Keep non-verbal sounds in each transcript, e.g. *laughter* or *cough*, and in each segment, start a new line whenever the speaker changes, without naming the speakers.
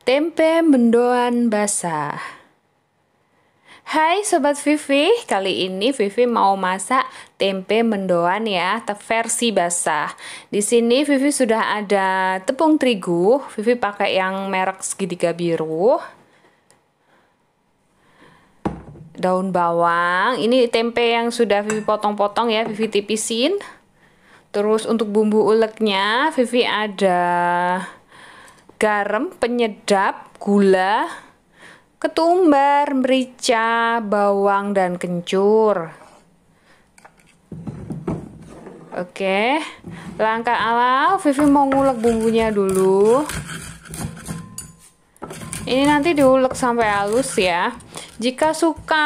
Tempe mendoan basah. Hai Sobat Vivi, kali ini Vivi mau masak tempe mendoan ya, versi basah. Di sini Vivi sudah ada tepung terigu, Vivi pakai yang merek segitiga biru. Daun bawang, ini tempe yang sudah Vivi potong-potong ya, Vivi tipisin. Terus untuk bumbu uleknya, Vivi ada garam penyedap, gula, ketumbar, merica, bawang dan kencur. Oke, langkah awal Vivi mau ngulek bumbunya dulu. Ini nanti diulek sampai halus ya. Jika suka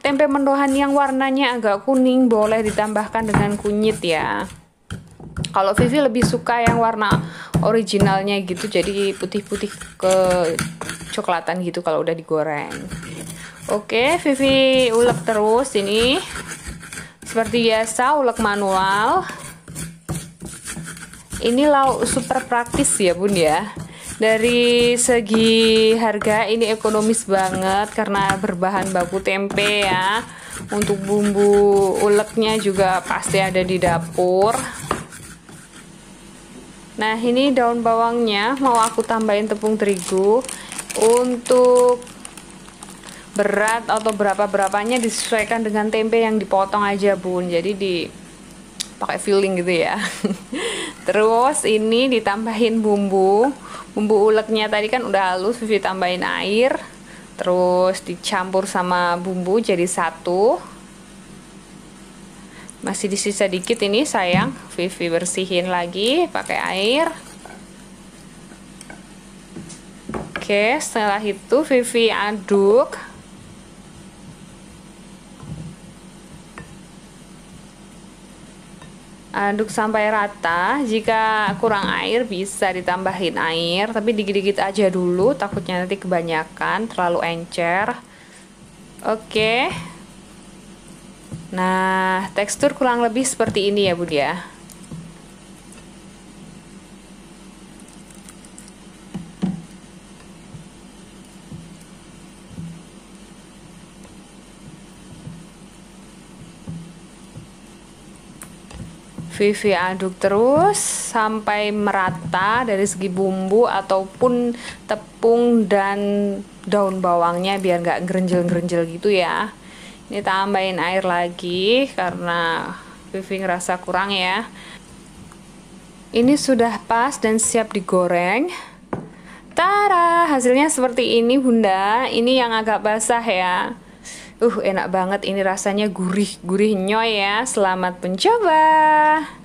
tempe mendoan yang warnanya agak kuning, boleh ditambahkan dengan kunyit ya. Kalau Vivi lebih suka yang warna originalnya gitu, jadi putih-putih ke coklatan gitu kalau udah digoreng. Oke, Vivi ulek terus ini. Seperti biasa ulek manual. Ini lauk super praktis ya, Bun ya. Dari segi harga ini ekonomis banget karena berbahan baku tempe ya. Untuk bumbu uleknya juga pasti ada di dapur nah ini daun bawangnya mau aku tambahin tepung terigu untuk berat atau berapa-berapanya disesuaikan dengan tempe yang dipotong aja bun jadi di pakai filling gitu ya *laughs* terus ini ditambahin bumbu bumbu uleknya tadi kan udah halus Vivi tambahin air terus dicampur sama bumbu jadi satu masih disisa dikit ini sayang Vivi bersihin lagi pakai air oke setelah itu Vivi aduk aduk sampai rata jika kurang air bisa ditambahin air tapi digigit-gigit aja dulu takutnya nanti kebanyakan terlalu encer oke Nah, tekstur kurang lebih seperti ini ya, Bu ya. Vivi aduk terus sampai merata dari segi bumbu ataupun tepung dan daun bawangnya biar nggak gerenjel-gerenjel gitu ya ini tambahin air lagi karena Vivi ngerasa kurang ya ini sudah pas dan siap digoreng Tara, hasilnya seperti ini bunda ini yang agak basah ya uh enak banget ini rasanya gurih gurih nyoy ya selamat mencoba